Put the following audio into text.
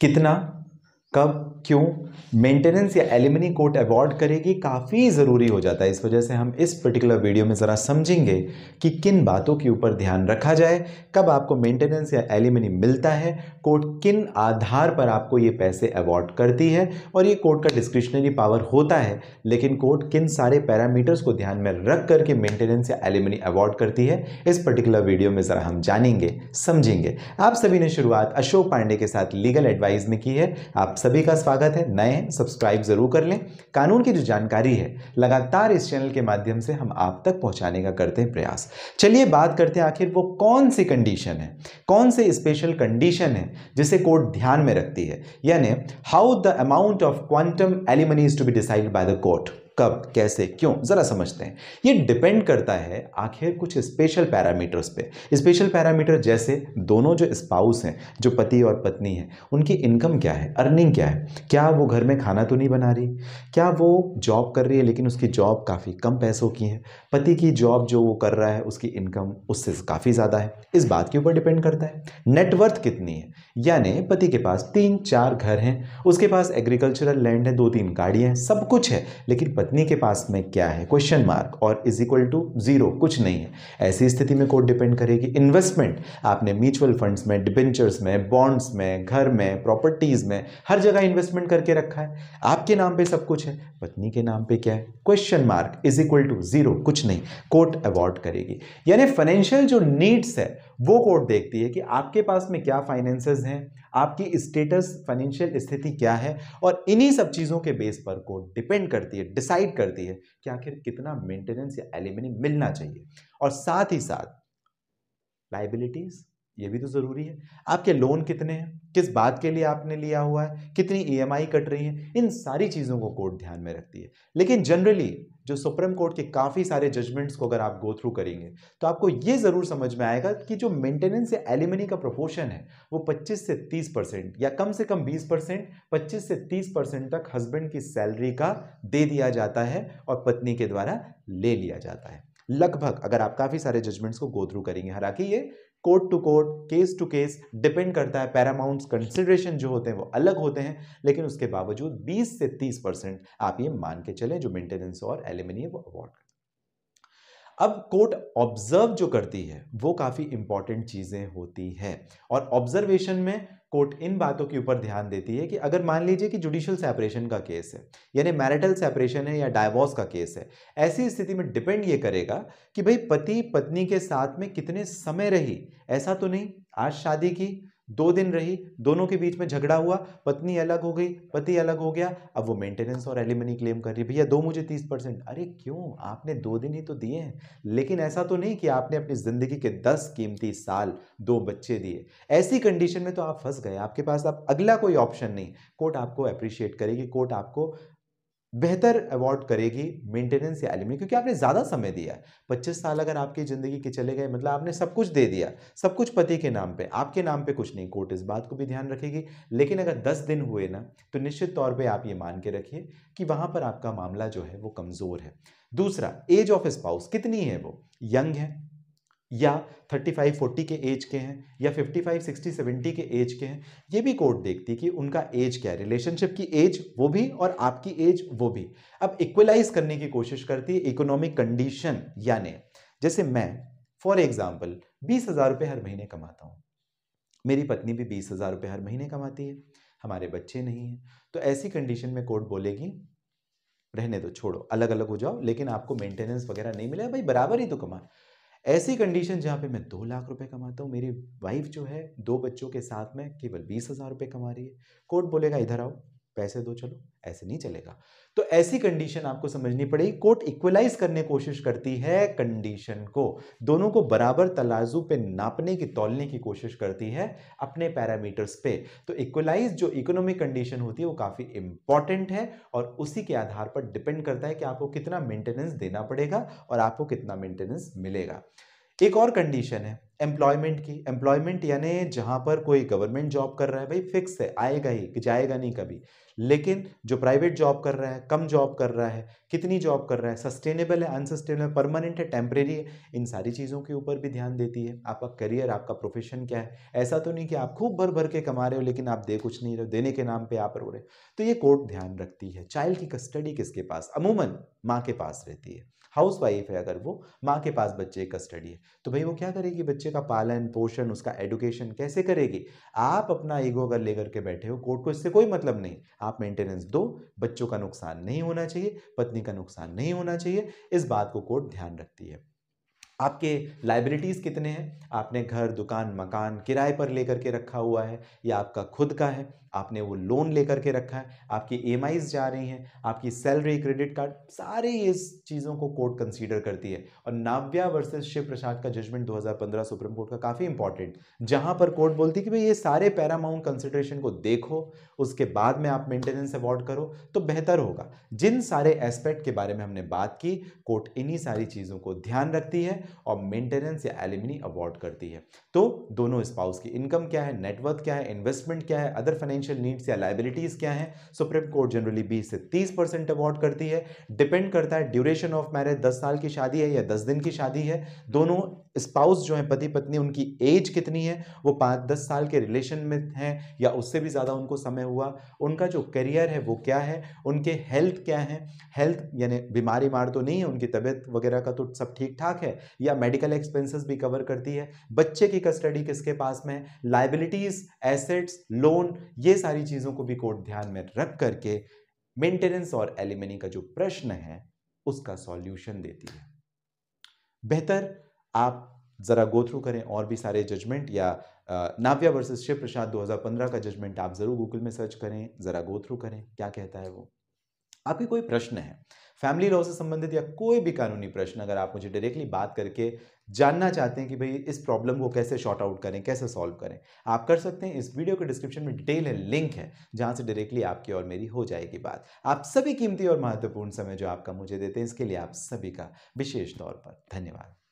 कितना कब क्यों मेंटेनेंस या एलिमिनी कोर्ट अवॉर्ड करेगी काफ़ी ज़रूरी हो जाता है इस वजह से हम इस पर्टिकुलर वीडियो में ज़रा समझेंगे कि किन बातों के ऊपर ध्यान रखा जाए कब आपको मेंटेनेंस या एलिमिनी मिलता है कोर्ट किन आधार पर आपको ये पैसे अवॉर्ड करती है और ये कोर्ट का डिस्क्रिशनरी पावर होता है लेकिन कोर्ट किन सारे पैरामीटर्स को ध्यान में रख करके मेंटेनेंस या एलिमिनी अवॉर्ड करती है इस पर्टिकुलर वीडियो में ज़रा हम जानेंगे समझेंगे आप सभी ने शुरुआत अशोक पांडे के साथ लीगल एडवाइस में की है आप सभी का स्वागत है नए हैं सब्सक्राइब ज़रूर कर लें कानून की जो जानकारी है लगातार इस चैनल के माध्यम से हम आप तक पहुंचाने का करते हैं प्रयास चलिए बात करते हैं आखिर वो कौन सी कंडीशन है कौन से स्पेशल कंडीशन है जिसे कोर्ट ध्यान में रखती है यानी how the amount of quantum alimony is to be decide by the court कब कैसे क्यों ज़रा समझते हैं ये डिपेंड करता है आखिर कुछ स्पेशल पैरामीटर्स पे स्पेशल पैरामीटर जैसे दोनों जो स्पाउस हैं जो पति और पत्नी हैं उनकी इनकम क्या है अर्निंग क्या है क्या वो घर में खाना तो नहीं बना रही क्या वो जॉब कर रही है लेकिन उसकी जॉब काफ़ी कम पैसों की है पति की जॉब जो वो कर रहा है उसकी इनकम उससे काफ़ी ज़्यादा है इस बात के ऊपर डिपेंड करता है नेटवर्थ कितनी है यानी पति के पास तीन चार घर हैं उसके पास एग्रीकल्चरल लैंड है दो तीन गाड़ियाँ हैं सब कुछ है लेकिन पत्नी के पास में क्या है क्वेश्चन मार्क और इज इक्वल टू जीरो कुछ नहीं है ऐसी स्थिति में कोर्ट डिपेंड करेगी इन्वेस्टमेंट आपने म्यूचुअल फंड्स में डिबेंचर्स में बॉन्ड्स में घर में प्रॉपर्टीज़ में हर जगह इन्वेस्टमेंट करके रखा है आपके नाम पे सब कुछ है पत्नी के नाम पे क्या है question mark is equal to zero कुछ नहीं कोर्ट अवॉर्ड करेगी यानी फाइनेंशियल जो नीड्स है वो कोर्ट देखती है कि आपके पास में क्या फाइनेंसेस हैं आपकी स्टेटस फाइनेंशियल स्थिति क्या है और इन्हीं सब चीज़ों के बेस पर को डिपेंड करती है डिसाइड करती है कि आखिर कितना मेंटेनेंस या एलिमनी मिलना चाहिए और साथ ही साथ लाइबिलिटीज़ ये भी तो ज़रूरी है आपके लोन कितने हैं किस बात के लिए आपने लिया हुआ है कितनी ईएमआई e कट रही है इन सारी चीज़ों को कोर्ट ध्यान में रखती है लेकिन जनरली जो सुप्रीम कोर्ट के काफ़ी सारे जजमेंट्स को अगर आप गो थ्रू करेंगे तो आपको ये ज़रूर समझ में आएगा कि जो मेंटेनेंस या एलिमनी का प्रोपोर्शन है वो 25 से 30 परसेंट या कम से कम 20 परसेंट पच्चीस से 30 परसेंट तक हस्बैंड की सैलरी का दे दिया जाता है और पत्नी के द्वारा ले लिया जाता है लगभग अगर आप काफ़ी सारे जजमेंट्स को गो थ्रू करेंगे हालांकि ये court to court case to case depend करता है पैरामाउंट्स कंसिडरेशन जो होते हैं वो अलग होते हैं लेकिन उसके बावजूद 20 से 30 परसेंट आप ये मान के चलें जो मेंटेनेंस और एलिमिनियम वो अवॉर्ड अब कोर्ट ऑब्जर्व जो करती है वो काफ़ी इंपॉर्टेंट चीज़ें होती हैं और ऑब्जर्वेशन में कोर्ट इन बातों के ऊपर ध्यान देती है कि अगर मान लीजिए कि जुडिशियल सेपरेशन का केस है यानी मैरिटल सेपरेशन है या डाइवोर्स का केस है ऐसी स्थिति में डिपेंड ये करेगा कि भाई पति पत्नी के साथ में कितने समय रही ऐसा तो नहीं आज शादी की दो दिन रही दोनों के बीच में झगड़ा हुआ पत्नी अलग हो गई पति अलग हो गया अब वो मेंटेनेंस और एलिमनी क्लेम कर रही है भैया दो मुझे तीस परसेंट अरे क्यों आपने दो दिन ही तो दिए हैं लेकिन ऐसा तो नहीं कि आपने अपनी ज़िंदगी के दस कीमती साल दो बच्चे दिए ऐसी कंडीशन में तो आप फंस गए आपके पास आप अगला कोई ऑप्शन नहीं कोर्ट आपको अप्रिशिएट करेगी कोर्ट आपको बेहतर अवॉर्ड करेगी मेंटेनेंस या एलिमेंट क्योंकि आपने ज़्यादा समय दिया पच्चीस साल अगर आपकी ज़िंदगी के चले गए मतलब आपने सब कुछ दे दिया सब कुछ पति के नाम पे आपके नाम पे कुछ नहीं कोर्ट इस बात को भी ध्यान रखेगी लेकिन अगर दस दिन हुए ना तो निश्चित तौर पर आप ये मान के रखिए कि वहाँ पर आपका मामला जो है वो कमज़ोर है दूसरा एज ऑफ स्पाउस कितनी है वो यंग है या 35, 40 के एज के हैं या 55, 60, 70 के एज के हैं ये भी कोर्ट देखती है कि उनका एज क्या है रिलेशनशिप की एज वो भी और आपकी एज वो भी अब इक्वलाइज करने की कोशिश करती है इकोनॉमिक कंडीशन यानी जैसे मैं फॉर एग्जाम्पल बीस हज़ार रुपये हर महीने कमाता हूँ मेरी पत्नी भी बीस हज़ार रुपये हर महीने कमाती है हमारे बच्चे नहीं हैं तो ऐसी कंडीशन में कोर्ट बोलेगी रहने दो छोड़ो अलग अलग हो जाओ लेकिन आपको मेंटेनेंस वगैरह नहीं मिला भाई बराबर ही तो कमा ऐसी कंडीशन जहाँ पे मैं दो लाख रुपए कमाता हूँ मेरी वाइफ जो है दो बच्चों के साथ में केवल बीस हज़ार रुपये कमा रही है कोर्ट बोलेगा इधर आओ पैसे दो चलो ऐसे नहीं चलेगा तो ऐसी कंडीशन आपको समझनी पड़ेगी कोर्ट इक्वलाइज करने की कोशिश करती है कंडीशन को दोनों को बराबर तलाजू पे नापने की तोलने की कोशिश करती है अपने पैरामीटर्स पे तो इक्वलाइज जो इकोनॉमिक कंडीशन होती है वो काफ़ी इंपॉर्टेंट है और उसी के आधार पर डिपेंड करता है कि आपको कितना मेंटेनेंस देना पड़ेगा और आपको कितना मेंटेनेंस मिलेगा एक और कंडीशन है एम्प्लॉयमेंट की एम्प्लॉयमेंट यानी जहाँ पर कोई गवर्नमेंट जॉब कर रहा है भाई फिक्स है आएगा ही जाएगा नहीं कभी लेकिन जो प्राइवेट जॉब कर रहा है कम जॉब कर रहा है कितनी जॉब कर रहा है सस्टेनेबल है अनसस्टेनेबल परमानेंट है टेम्प्रेरी है इन सारी चीज़ों के ऊपर भी ध्यान देती है आपका करियर आपका प्रोफेशन क्या है ऐसा तो नहीं कि आप खूब भर भर के कमा रहे हो लेकिन आप दे कुछ नहीं रहे देने के नाम पर आप रो रहे तो ये कोर्ट ध्यान रखती है चाइल्ड की कस्टडी किसके पास अमूमन माँ के पास रहती है हाउस वाइफ है अगर वो माँ के पास बच्चे की कस्टडी है तो भाई वो क्या करेगी बच्चे बच्चे का पालन पोषण उसका एडुकेशन कैसे करेगी आप अपना ईगो अगर लेकर के बैठे हो कोर्ट को इससे कोई मतलब नहीं आप मेंटेनेंस दो बच्चों का नुकसान नहीं होना चाहिए पत्नी का नुकसान नहीं होना चाहिए इस बात को कोर्ट ध्यान रखती है आपके लाइबिलिटीज़ कितने हैं आपने घर दुकान मकान किराए पर लेकर के रखा हुआ है या आपका खुद का है आपने वो लोन लेकर के रखा है आपकी एम e जा रही हैं आपकी सैलरी क्रेडिट कार्ड सारे इस चीज़ों को कोर्ट कंसीडर करती है और नाव्या वर्सेस शिव प्रसाद का जजमेंट 2015 सुप्रीम कोर्ट का काफ़ी इंपॉर्टेंट जहां पर कोर्ट बोलती है कि भाई ये सारे पैरामाउंट कंसिडरेशन को देखो उसके बाद में आप मेंटेनेंस अवॉर्ड करो तो बेहतर होगा जिन सारे एस्पेक्ट के बारे में हमने बात की कोर्ट इन्हीं सारी चीज़ों को ध्यान रखती है और मेंटेनेंस या एलिमिनी अवॉर्ड करती है तो दोनों स्पाउस की इनकम क्या है नेटवर्थ क्या है इन्वेस्टमेंट क्या है अदर फाइनेंशियल फाइनेंशियल नीड्स या लाइबिलिटीज़ क्या हैं सुप्रीम कोर्ट जनरली 20 से 30 परसेंट अवॉर्ड करती है डिपेंड करता है ड्यूरेशन ऑफ मैरिज 10 साल की शादी है या 10 दिन की शादी है दोनों स्पाउस जो है पति पत्नी उनकी एज कितनी है वो पाँच दस साल के रिलेशन में हैं या उससे भी ज़्यादा उनको समय हुआ उनका जो करियर है वो क्या है उनके हेल्थ क्या है हेल्थ यानी बीमारी मार तो नहीं है उनकी तबीयत वगैरह का तो सब ठीक ठाक है या मेडिकल एक्सपेंसेस भी कवर करती है बच्चे की कस्टडी किसके पास में लाइबिलिटीज़ एसेट्स लोन ये सारी चीज़ों को भी कोर्ट ध्यान में रख करके मेंटेनेंस और एलिमनी का जो प्रश्न है उसका सॉल्यूशन देती है बेहतर आप ज़रा गो थ्रू करें और भी सारे जजमेंट या नाव्या वर्सेस शिव प्रसाद 2015 का जजमेंट आप ज़रूर गूगल में सर्च करें ज़रा गो थ्रू करें क्या कहता है वो आपके कोई प्रश्न है फैमिली लॉ से संबंधित या कोई भी कानूनी प्रश्न अगर आप मुझे डायरेक्टली बात करके जानना चाहते हैं कि भाई इस प्रॉब्लम को कैसे शॉर्ट आउट करें कैसे सॉल्व करें आप कर सकते हैं इस वीडियो के डिस्क्रिप्शन में डिटेल है लिंक है जहां से डायरेक्टली आपकी और मेरी हो जाएगी बात आप सभी कीमती और महत्वपूर्ण समय जो आपका मुझे देते हैं इसके लिए आप सभी का विशेष तौर पर धन्यवाद